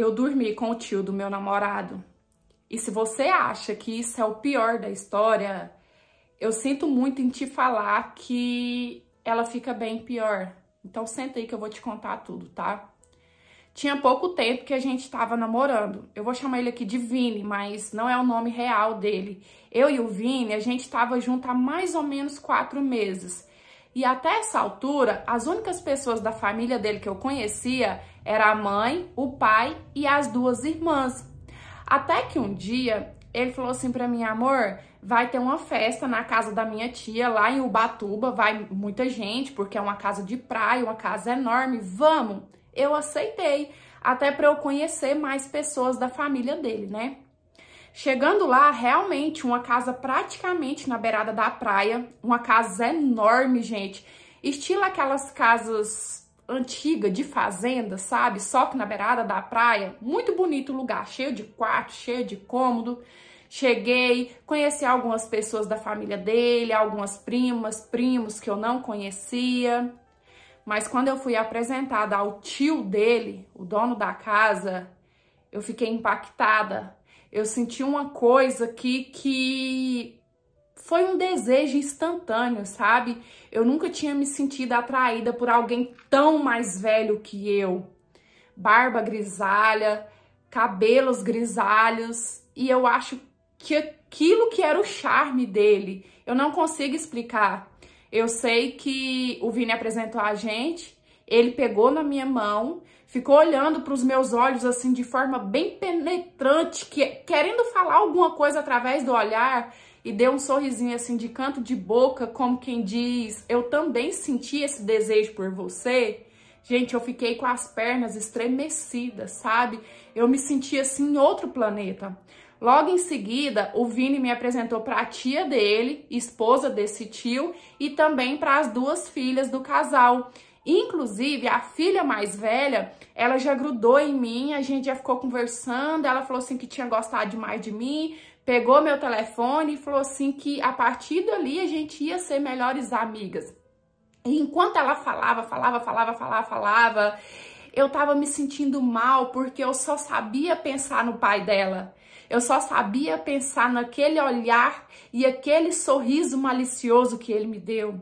eu dormi com o tio do meu namorado. E se você acha que isso é o pior da história, eu sinto muito em te falar que ela fica bem pior. Então senta aí que eu vou te contar tudo, tá? Tinha pouco tempo que a gente estava namorando. Eu vou chamar ele aqui de Vini, mas não é o nome real dele. Eu e o Vini, a gente estava junto há mais ou menos quatro meses. E até essa altura, as únicas pessoas da família dele que eu conhecia era a mãe, o pai e as duas irmãs. Até que um dia ele falou assim para mim, amor, vai ter uma festa na casa da minha tia lá em Ubatuba, vai muita gente, porque é uma casa de praia, uma casa enorme, vamos. Eu aceitei, até para eu conhecer mais pessoas da família dele, né? Chegando lá, realmente, uma casa praticamente na beirada da praia, uma casa enorme, gente, estilo aquelas casas antigas de fazenda, sabe? Só que na beirada da praia, muito bonito lugar, cheio de quarto, cheio de cômodo. Cheguei, conheci algumas pessoas da família dele, algumas primas, primos que eu não conhecia. Mas quando eu fui apresentada ao tio dele, o dono da casa, eu fiquei impactada eu senti uma coisa aqui que foi um desejo instantâneo, sabe? Eu nunca tinha me sentido atraída por alguém tão mais velho que eu. Barba grisalha, cabelos grisalhos, e eu acho que aquilo que era o charme dele, eu não consigo explicar. Eu sei que o Vini apresentou a gente ele pegou na minha mão, ficou olhando para os meus olhos assim de forma bem penetrante, que, querendo falar alguma coisa através do olhar, e deu um sorrisinho assim de canto de boca, como quem diz: "Eu também senti esse desejo por você". Gente, eu fiquei com as pernas estremecidas, sabe? Eu me senti assim em outro planeta. Logo em seguida, o Vini me apresentou para a tia dele, esposa desse tio, e também para as duas filhas do casal. Inclusive, a filha mais velha, ela já grudou em mim, a gente já ficou conversando, ela falou assim que tinha gostado demais de mim, pegou meu telefone e falou assim que a partir dali a gente ia ser melhores amigas. E enquanto ela falava, falava, falava, falava, falava, eu tava me sentindo mal porque eu só sabia pensar no pai dela. Eu só sabia pensar naquele olhar e aquele sorriso malicioso que ele me deu.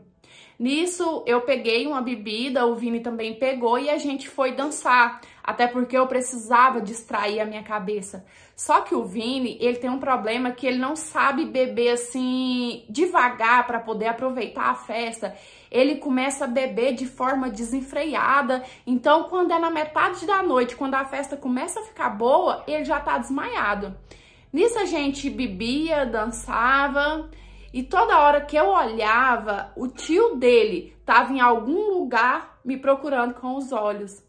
Nisso eu peguei uma bebida, o Vini também pegou e a gente foi dançar, até porque eu precisava distrair a minha cabeça. Só que o Vini, ele tem um problema que ele não sabe beber assim devagar para poder aproveitar a festa. Ele começa a beber de forma desenfreada. Então, quando é na metade da noite, quando a festa começa a ficar boa, ele já tá desmaiado. Nisso a gente bebia, dançava, e toda hora que eu olhava, o tio dele estava em algum lugar me procurando com os olhos.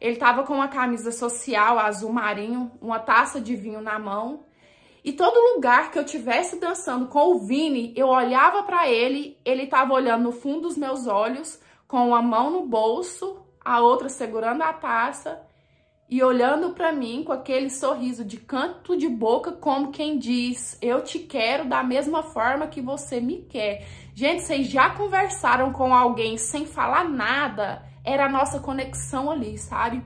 Ele estava com uma camisa social azul marinho, uma taça de vinho na mão. E todo lugar que eu tivesse dançando com o Vini, eu olhava para ele, ele estava olhando no fundo dos meus olhos, com uma mão no bolso, a outra segurando a taça e olhando para mim com aquele sorriso de canto de boca, como quem diz: Eu te quero da mesma forma que você me quer. Gente, vocês já conversaram com alguém sem falar nada? Era a nossa conexão ali, sabe?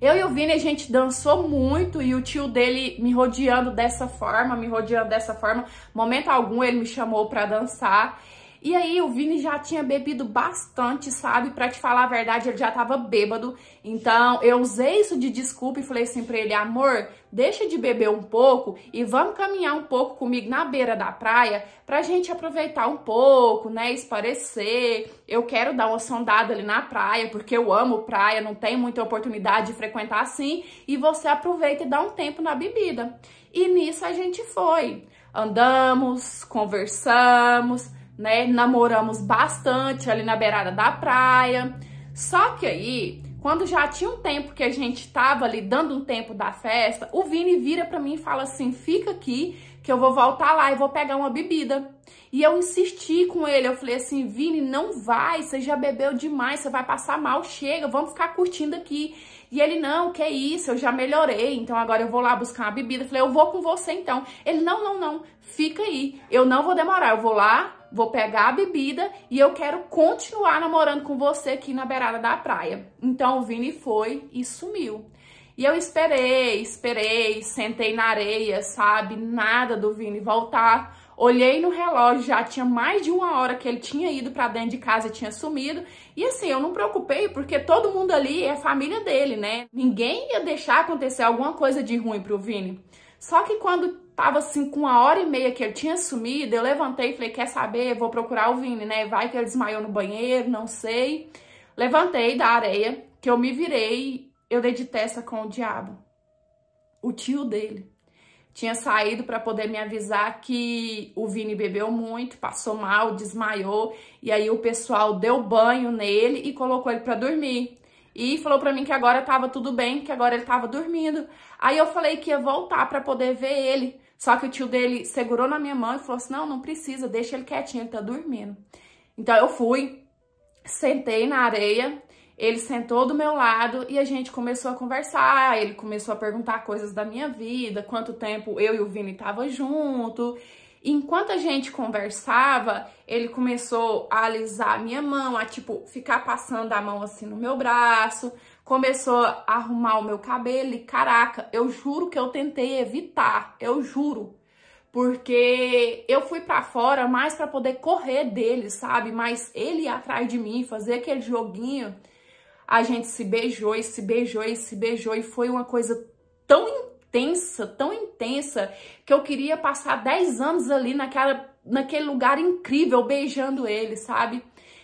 Eu e o Vini, a gente dançou muito e o tio dele me rodeando dessa forma, me rodeando dessa forma. Momento algum ele me chamou para dançar. E aí o Vini já tinha bebido bastante, sabe? Pra te falar a verdade, ele já tava bêbado. Então eu usei isso de desculpa e falei assim pra ele, amor, deixa de beber um pouco e vamos caminhar um pouco comigo na beira da praia pra gente aproveitar um pouco, né? Esparecer. Eu quero dar uma sondada ali na praia, porque eu amo praia, não tem muita oportunidade de frequentar assim. E você aproveita e dá um tempo na bebida. E nisso a gente foi. Andamos, conversamos né? Namoramos bastante ali na beirada da praia. Só que aí, quando já tinha um tempo que a gente tava ali dando um tempo da festa, o Vini vira para mim e fala assim: "Fica aqui que eu vou voltar lá e vou pegar uma bebida". E eu insisti com ele, eu falei assim: "Vini, não vai, você já bebeu demais, você vai passar mal, chega, vamos ficar curtindo aqui". E ele, não, que isso, eu já melhorei, então agora eu vou lá buscar uma bebida. Eu falei, eu vou com você então. Ele, não, não, não, fica aí, eu não vou demorar, eu vou lá, vou pegar a bebida e eu quero continuar namorando com você aqui na beirada da praia. Então o Vini foi e sumiu. E eu esperei, esperei, sentei na areia, sabe? Nada do Vini voltar. Olhei no relógio, já tinha mais de uma hora que ele tinha ido para dentro de casa e tinha sumido. E assim, eu não preocupei, porque todo mundo ali é família dele, né? Ninguém ia deixar acontecer alguma coisa de ruim pro Vini. Só que quando Tava assim com uma hora e meia que ele tinha sumido, eu levantei e falei, quer saber, vou procurar o Vini, né? Vai que ele desmaiou no banheiro, não sei. Levantei da areia, que eu me virei, eu dei de testa com o diabo. O tio dele tinha saído para poder me avisar que o Vini bebeu muito, passou mal, desmaiou, e aí o pessoal deu banho nele e colocou ele para dormir. E falou para mim que agora tava tudo bem, que agora ele tava dormindo. Aí eu falei que ia voltar para poder ver ele. Só que o tio dele segurou na minha mão e falou assim, não, não precisa, deixa ele quietinho, ele tá dormindo. Então eu fui, sentei na areia, ele sentou do meu lado e a gente começou a conversar, ele começou a perguntar coisas da minha vida, quanto tempo eu e o Vini tava junto. Enquanto a gente conversava, ele começou a alisar a minha mão, a tipo ficar passando a mão assim no meu braço começou a arrumar o meu cabelo e caraca, eu juro que eu tentei evitar, eu juro. Porque eu fui para fora mais para poder correr dele, sabe? Mas ele ia atrás de mim, fazer aquele joguinho. A gente se beijou e se beijou e se beijou e foi uma coisa tão intensa, tão intensa, que eu queria passar 10 anos ali naquela, naquele lugar incrível beijando ele, sabe?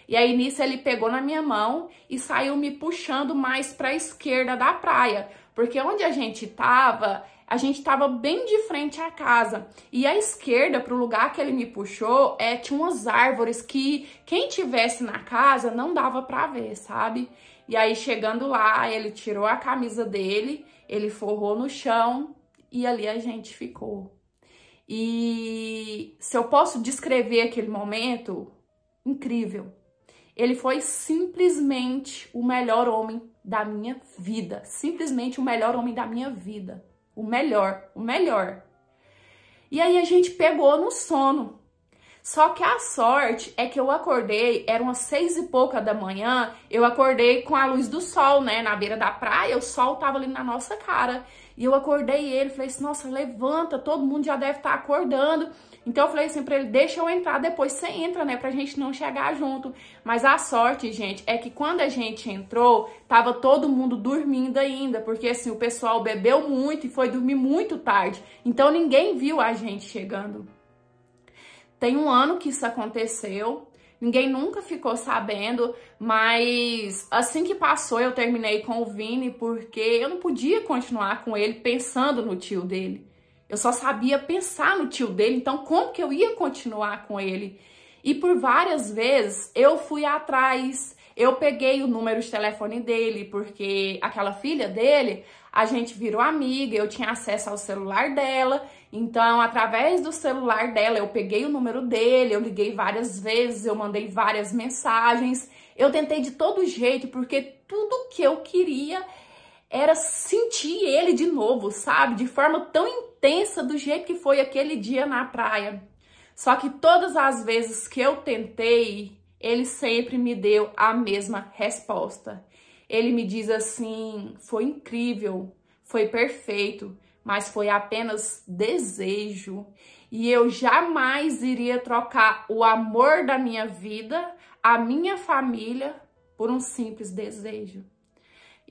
E aí nisso ele pegou na minha mão e saiu me puxando mais para a esquerda da praia, porque onde a gente tava, a gente tava bem de frente à casa. E à esquerda, para o lugar que ele me puxou, é, tinha umas árvores que quem tivesse na casa não dava para ver, sabe? E aí chegando lá, ele tirou a camisa dele, ele forrou no chão e ali a gente ficou. E se eu posso descrever aquele momento, incrível. Ele foi simplesmente o melhor homem da minha vida. Simplesmente o melhor homem da minha vida. O melhor, o melhor. E aí a gente pegou no sono. Só que a sorte é que eu acordei, eram umas seis e pouca da manhã, eu acordei com a luz do sol, né? Na beira da praia, o sol tava ali na nossa cara. E eu acordei ele, falei assim, nossa, levanta, todo mundo já deve estar tá acordando. Então eu falei assim pra ele, deixa eu entrar, depois você entra, né, pra gente não chegar junto. Mas a sorte, gente, é que quando a gente entrou, tava todo mundo dormindo ainda, porque assim, o pessoal bebeu muito e foi dormir muito tarde. Então ninguém viu a gente chegando. Tem um ano que isso aconteceu, ninguém nunca ficou sabendo, mas assim que passou eu terminei com o Vini porque eu não podia continuar com ele pensando no tio dele. Eu só sabia pensar no tio dele, então como que eu ia continuar com ele? E por várias vezes eu fui atrás, eu peguei o número de telefone dele, porque aquela filha dele, a gente virou amiga, eu tinha acesso ao celular dela, então, através do celular dela, eu peguei o número dele, eu liguei várias vezes, eu mandei várias mensagens. Eu tentei de todo jeito, porque tudo que eu queria era sentir ele de novo, sabe? De forma tão intensa, do jeito que foi aquele dia na praia. Só que todas as vezes que eu tentei, ele sempre me deu a mesma resposta. Ele me diz assim: foi incrível, foi perfeito mas foi apenas desejo. E eu jamais iria trocar o amor da minha vida, a minha família, por um simples desejo.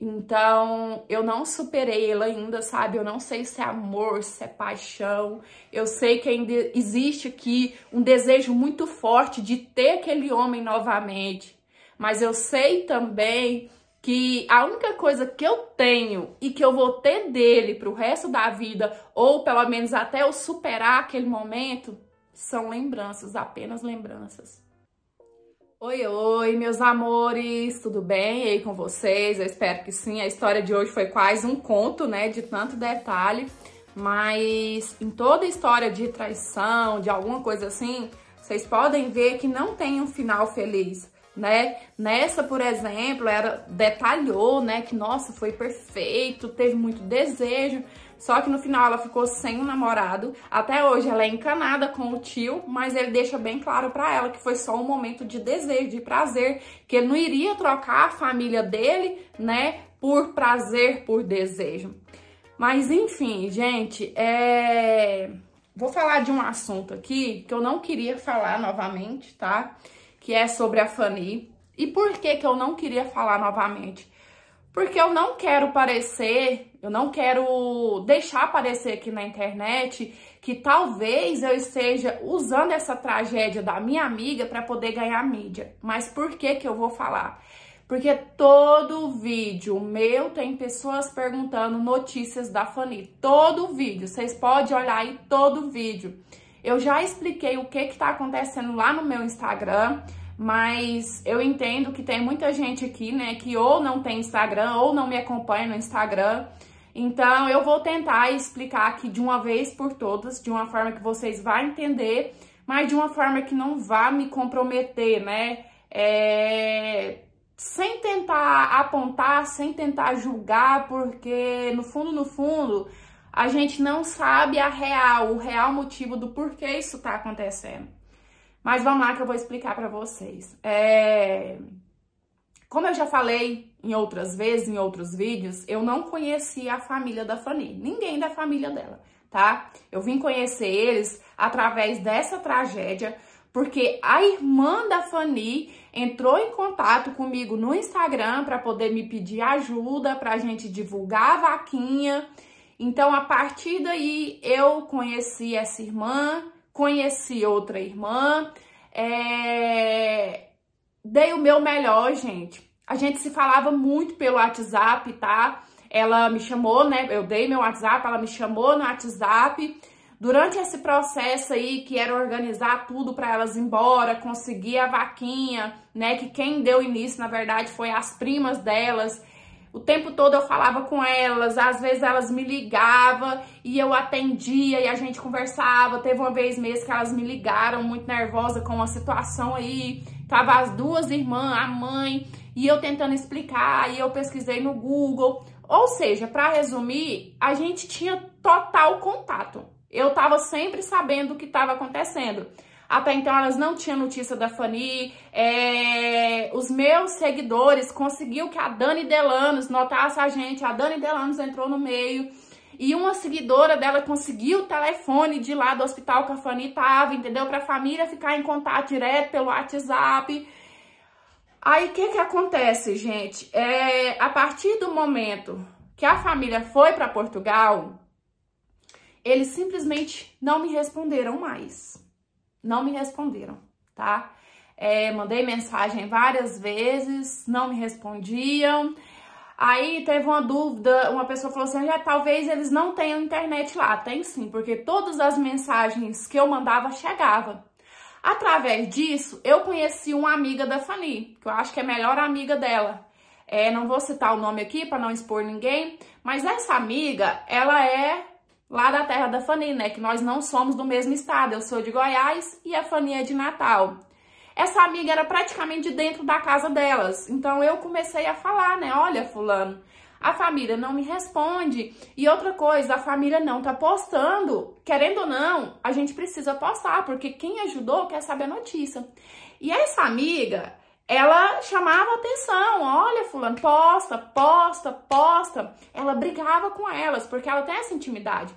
Então, eu não superei ela ainda, sabe? Eu não sei se é amor, se é paixão. Eu sei que ainda existe aqui um desejo muito forte de ter aquele homem novamente. Mas eu sei também que a única coisa que eu tenho e que eu vou ter dele pro resto da vida, ou pelo menos até eu superar aquele momento, são lembranças, apenas lembranças. Oi, oi, meus amores, tudo bem e aí com vocês? Eu espero que sim. A história de hoje foi quase um conto, né, de tanto detalhe, mas em toda história de traição, de alguma coisa assim, vocês podem ver que não tem um final feliz né? Nessa, por exemplo, ela detalhou, né, que nossa, foi perfeito, teve muito desejo, só que no final ela ficou sem o um namorado. Até hoje ela é encanada com o tio, mas ele deixa bem claro para ela que foi só um momento de desejo, de prazer, que ele não iria trocar a família dele, né, por prazer, por desejo. Mas enfim, gente, é... vou falar de um assunto aqui que eu não queria falar novamente, tá? Tá? que é sobre a Fanny. E por que que eu não queria falar novamente? Porque eu não quero parecer, eu não quero deixar aparecer aqui na internet que talvez eu esteja usando essa tragédia da minha amiga para poder ganhar mídia. Mas por que que eu vou falar? Porque todo vídeo meu tem pessoas perguntando notícias da Fanny. Todo vídeo. Vocês podem olhar aí todo vídeo. Eu já expliquei o que está acontecendo lá no meu Instagram, mas eu entendo que tem muita gente aqui, né, que ou não tem Instagram ou não me acompanha no Instagram. Então, eu vou tentar explicar aqui de uma vez por todas, de uma forma que vocês vão entender, mas de uma forma que não vá me comprometer, né? É... Sem tentar apontar, sem tentar julgar, porque no fundo, no fundo, a gente não sabe a real, o real motivo do porquê isso tá acontecendo. Mas vamos lá que eu vou explicar para vocês. É... Como eu já falei em outras vezes, em outros vídeos, eu não conheci a família da Fanny, ninguém da família dela, tá? Eu vim conhecer eles através dessa tragédia, porque a irmã da Fanny entrou em contato comigo no Instagram para poder me pedir ajuda, para a gente divulgar a vaquinha então, a partir daí, eu conheci essa irmã, conheci outra irmã, é... dei o meu melhor, gente. A gente se falava muito pelo WhatsApp, tá? Ela me chamou, né? Eu dei meu WhatsApp, ela me chamou no WhatsApp. Durante esse processo aí, que era organizar tudo para elas ir embora, conseguir a vaquinha, né? Que quem deu início, na verdade, foi as primas delas. O tempo todo eu falava com elas, às vezes elas me ligavam e eu atendia e a gente conversava. Teve uma vez mesmo que elas me ligaram muito nervosa com uma situação aí. Tava as duas irmãs, a mãe, e eu tentando explicar, e eu pesquisei no Google. Ou seja, para resumir, a gente tinha total contato. Eu tava sempre sabendo o que estava acontecendo. Até então elas não tinham notícia da Fanny. É, os meus seguidores conseguiu que a Dani Delanos notasse a gente. A Dani Delanos entrou no meio. E uma seguidora dela conseguiu o telefone de lá do hospital que a Fanny tava, entendeu? Pra família ficar em contato direto pelo WhatsApp. Aí o que que acontece, gente? É, a partir do momento que a família foi para Portugal, eles simplesmente não me responderam mais não me responderam, tá? É, mandei mensagem várias vezes, não me respondiam. Aí teve uma dúvida, uma pessoa falou assim: já talvez eles não tenham internet lá. Tem sim, porque todas as mensagens que eu mandava chegava. Através disso, eu conheci uma amiga da Fanny, que eu acho que é a melhor amiga dela. É, não vou citar o nome aqui para não expor ninguém, mas essa amiga, ela é lá da terra da Fani, né? Que nós não somos do mesmo estado. Eu sou de Goiás e a Fani é de Natal. Essa amiga era praticamente dentro da casa delas. Então eu comecei a falar, né? Olha, fulano, a família não me responde. E outra coisa, a família não tá postando. Querendo ou não, a gente precisa postar, porque quem ajudou quer saber a notícia. E essa amiga, ela chamava atenção, olha fulano, posta, posta, posta. Ela brigava com elas, porque ela tem essa intimidade.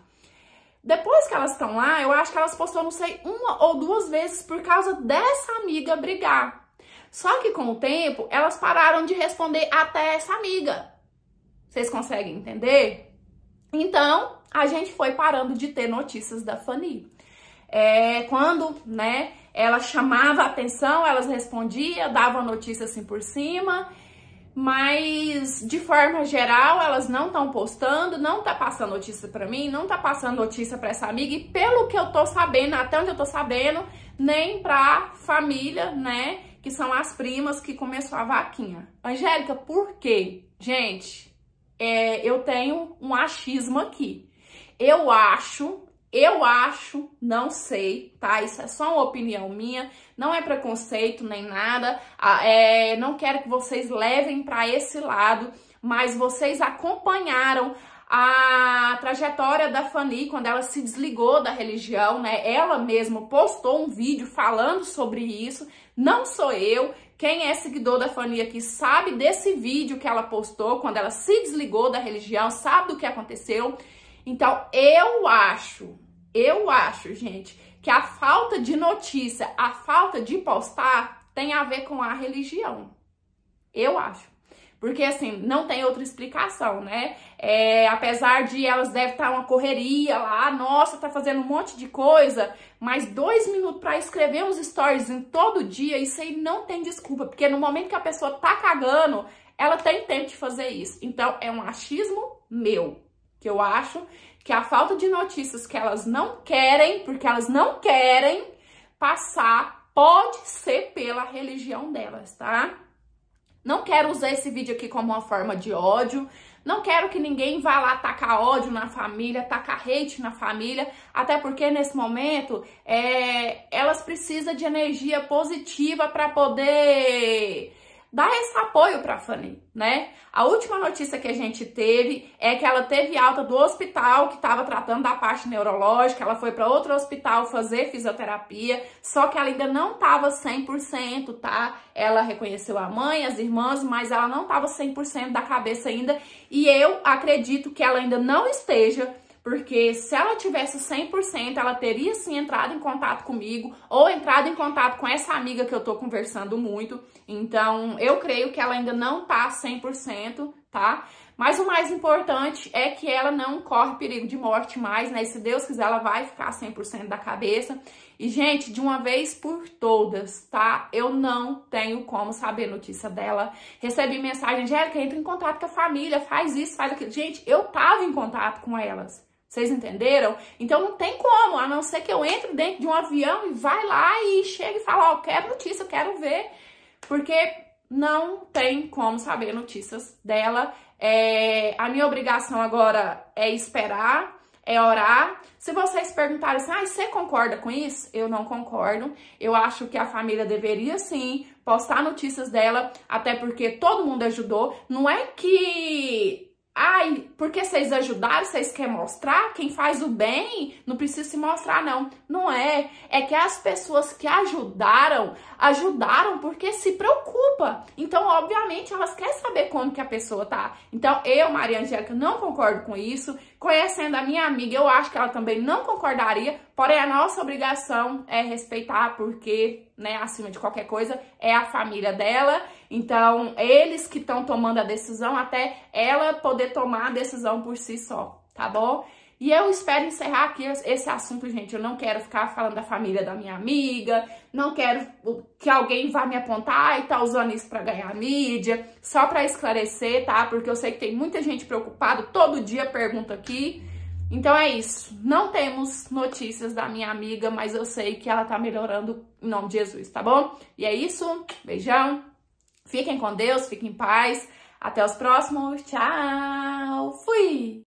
Depois que elas estão lá, eu acho que elas postou, não sei, uma ou duas vezes por causa dessa amiga brigar. Só que com o tempo, elas pararam de responder até essa amiga. Vocês conseguem entender? Então, a gente foi parando de ter notícias da Fanny. É, quando, né, ela chamava a atenção, elas respondiam, davam notícia assim por cima, mas de forma geral elas não estão postando, não tá passando notícia para mim, não tá passando notícia para essa amiga e pelo que eu tô sabendo, até onde eu tô sabendo, nem pra família, né, que são as primas que começou a vaquinha. Angélica, por quê? Gente, é, eu tenho um achismo aqui. Eu acho, eu acho, não sei, tá? Isso é só uma opinião minha, não é preconceito nem nada. Ah, é, não quero que vocês levem para esse lado, mas vocês acompanharam a trajetória da Fanny quando ela se desligou da religião, né? Ela mesma postou um vídeo falando sobre isso. Não sou eu. Quem é seguidor da Fanny aqui sabe desse vídeo que ela postou quando ela se desligou da religião, sabe do que aconteceu. Então, eu acho, eu acho, gente, que a falta de notícia, a falta de postar tem a ver com a religião. Eu acho. Porque, assim, não tem outra explicação, né? É, apesar de elas devem estar uma correria lá, nossa, tá fazendo um monte de coisa, mas dois minutos para escrever uns stories em todo dia, isso aí não tem desculpa, porque no momento que a pessoa tá cagando, ela tem tempo de fazer isso. Então, é um achismo meu, que eu acho que a falta de notícias que elas não querem, porque elas não querem passar, pode ser pela religião delas, tá? Não quero usar esse vídeo aqui como uma forma de ódio. Não quero que ninguém vá lá tacar ódio na família, tacar hate na família, até porque nesse momento é, elas precisam de energia positiva para poder dar esse apoio para a Fanny, né? A última notícia que a gente teve é que ela teve alta do hospital que estava tratando da parte neurológica, ela foi para outro hospital fazer fisioterapia, só que ela ainda não estava 100%, tá? Ela reconheceu a mãe, as irmãs, mas ela não estava 100% da cabeça ainda, e eu acredito que ela ainda não esteja porque se ela tivesse 100%, ela teria sim entrado em contato comigo ou entrado em contato com essa amiga que eu tô conversando muito. Então, eu creio que ela ainda não tá 100%, tá? Mas o mais importante é que ela não corre perigo de morte mais, né? E se Deus quiser, ela vai ficar 100% da cabeça. E, gente, de uma vez por todas, tá? Eu não tenho como saber notícia dela. Recebi mensagem, Angélica, entra em contato com a família, faz isso, faz aquilo. Gente, eu tava em contato com elas. Vocês entenderam? Então não tem como, a não ser que eu entre dentro de um avião e vai lá e chegue e fale, ó, oh, quero notícia, eu quero ver. Porque não tem como saber notícias dela. É, a minha obrigação agora é esperar, é orar. Se vocês perguntarem assim, ah, você concorda com isso? Eu não concordo. Eu acho que a família deveria sim postar notícias dela, até porque todo mundo ajudou. Não é que Ai, porque vocês ajudaram, vocês querem mostrar? Quem faz o bem não precisa se mostrar, não. Não é. É que as pessoas que ajudaram, ajudaram porque se preocupa. Então, obviamente, elas querem saber como que a pessoa tá. Então, eu, Maria Angélica, não concordo com isso. Conhecendo a minha amiga, eu acho que ela também não concordaria, porém a nossa obrigação é respeitar, porque, né, acima de qualquer coisa, é a família dela. Então, eles que estão tomando a decisão, até ela poder tomar a decisão por si só, tá bom? E eu espero encerrar aqui esse assunto, gente. Eu não quero ficar falando da família da minha amiga, não quero que alguém vá me apontar e tá usando isso para ganhar mídia. Só para esclarecer, tá? Porque eu sei que tem muita gente preocupada, todo dia pergunta aqui. Então é isso. Não temos notícias da minha amiga, mas eu sei que ela tá melhorando em nome de Jesus, tá bom? E é isso. Beijão. Fiquem com Deus, fiquem em paz. Até os próximos. Tchau. Fui.